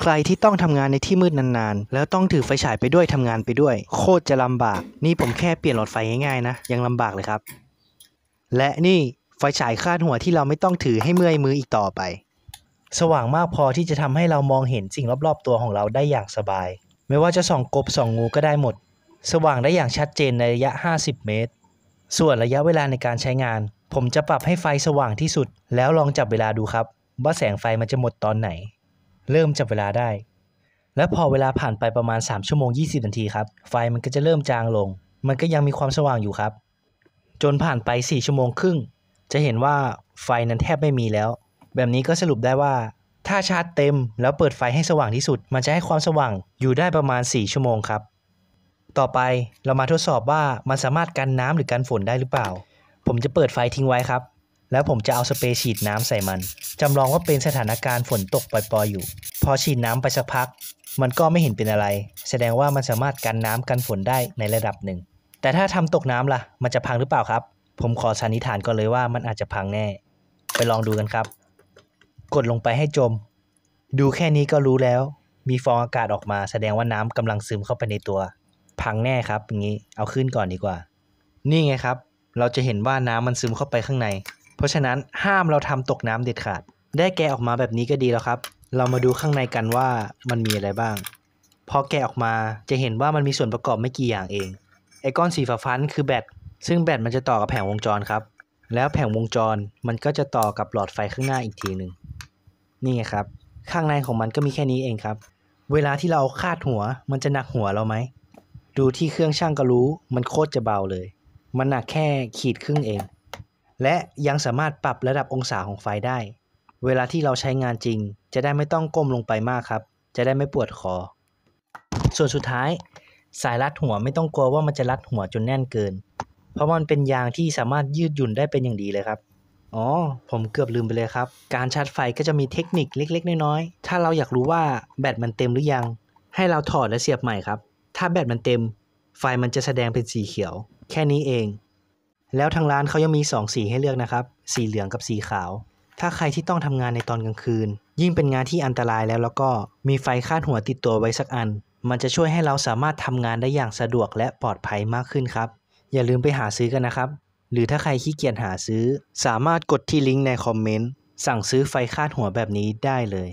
ใครที่ต้องทำงานในที่มืดนานๆ แล้วต้องถือไฟฉายไปด้วยทำงานไปด้วย โคตรจะลำบาก นี่ผมแค่เปลี่ยนหลอดไฟง่ายๆนะยังลำบากเลยครับและนี่ไฟฉายคาดหัวที่เราไม่ต้องถือให้เมื่อยมืออีกต่อไป สว่างมากพอที่จะทำให้เรามองเห็นสิ่งรอบ ๆ ตัวของเราได้อย่างสบาย ไม่ว่าจะส่องกบส่องงูก็ได้หมด สว่างได้อย่างชัดเจนในระยะ 50 เมตร ส่วนระยะเวลาในการใช้งาน ผมจะปรับให้ไฟสว่างที่สุด แล้วลองจับเวลาดูครับ ว่าแสงไฟมันจะหมดตอนไหนเริ่มจับเวลาได้ และพอเวลาผ่านไปประมาณ3ชั่วโมง20นาทีครับไฟมันก็จะเริ่มจางลง มันก็ยังมีความสว่างอยู่ครับ จนผ่านไป 4 ชั่วโมงครึ่งจะเห็นว่าไฟนั้นแทบไม่มีแล้ว แบบนี้ก็สรุปได้ว่าถ้าชาร์จเต็มแล้วเปิดไฟให้สว่างที่สุด มันจะให้ความสว่างอยู่ได้ประมาณ 4 ชั่วโมงครับ ต่อไปเรามาทดสอบว่ามันสามารถกันน้ำหรือกันฝนได้หรือเปล่า ผมจะเปิดไฟทิ้งไว้ครับแล้วผมจะเอาสเปรย์ฉีดน้ำใส่มันจำลองว่าเป็นสถานการณ์ฝนตกปล่อยๆอยู่ พอฉีดน้ำไปสักพัก มันก็ไม่เห็นเป็นอะไร แสดงว่ามันสามารถกันน้ำกันฝนได้ในระดับหนึ่ง แต่ถ้าทำตกน้ำล่ะ มันจะพังหรือเปล่าครับ ผมขอสันนิษฐานก่อนเลยว่ามันอาจจะพังแน่ ไปลองดูกันครับ กดลงไปให้จม ดูแค่นี้ก็รู้แล้ว มีฟองอากาศออกมา แสดงว่าน้ำกำลังซึมเข้าไปในตัว พังแน่ครับ อย่างนี้ เอาขึ้นก่อนดีกว่า นี่ไงครับ เราจะเห็นว่าน้ำมันซึมเข้าไปข้างในเพราะฉะนั้นห้ามเราทำตกน้ำเด็ดขาด ได้แกะออกมาแบบนี้ก็ดีแล้วครับ เรามาดูข้างในกันว่ามันมีอะไรบ้าง พอแกะออกมาจะเห็นว่ามันมีส่วนประกอบไม่กี่อย่างเอง ไอก้อนสีฟ้าฟันคือแบต ซึ่งแบตมันจะต่อกับแผงวงจรครับ แล้วแผงวงจรมันก็จะต่อกับหลอดไฟข้างหน้าอีกทีหนึ่ง นี่ไงครับ ข้างในของมันก็มีแค่นี้เองครับ เวลาที่เราคาดหัวมันจะหนักหัวเราไหม ดูที่เครื่องช่างก็รู้ มันโคตรจะเบาเลย มันหนักแค่ขีดครึ่งเองและยังสามารถปรับระดับองศาของไฟได้ เวลาที่เราใช้งานจริง จะได้ไม่ต้องก้มลงไปมากครับ จะได้ไม่ปวดคอ ส่วนสุดท้าย สายรัดหัวไม่ต้องกลัวว่ามันจะรัดหัวจนแน่นเกิน เพราะมันเป็นยางที่สามารถยืดหยุ่นได้เป็นอย่างดีเลยครับ อ๋อ ผมเกือบลืมไปเลยครับ การชาร์จไฟก็จะมีเทคนิคเล็กๆ น้อยๆ ถ้าเราอยากรู้ว่าแบตมันเต็มหรือยัง ให้เราถอดและเสียบใหม่ครับ ถ้าแบตมันเต็ม ไฟมันจะแสดงเป็นสีเขียว แค่นี้เองแล้วทางร้านเขายังมี 2 สีให้เลือกนะครับ สีเหลืองกับสีขาว ถ้าใครที่ต้องทำงานในตอนกลางคืน ยิ่งเป็นงานที่อันตรายแล้วแล้วก็มีไฟคาดหัวติดตัวไว้สักอัน มันจะช่วยให้เราสามารถทำงานได้อย่างสะดวกและปลอดภัยมากขึ้นครับ อย่าลืมไปหาซื้อกันนะครับ หรือถ้าใครขี้เกียจหาซื้อ สามารถกดที่ลิงก์ในคอมเมนต์สั่งซื้อไฟคาดหัวแบบนี้ได้เลย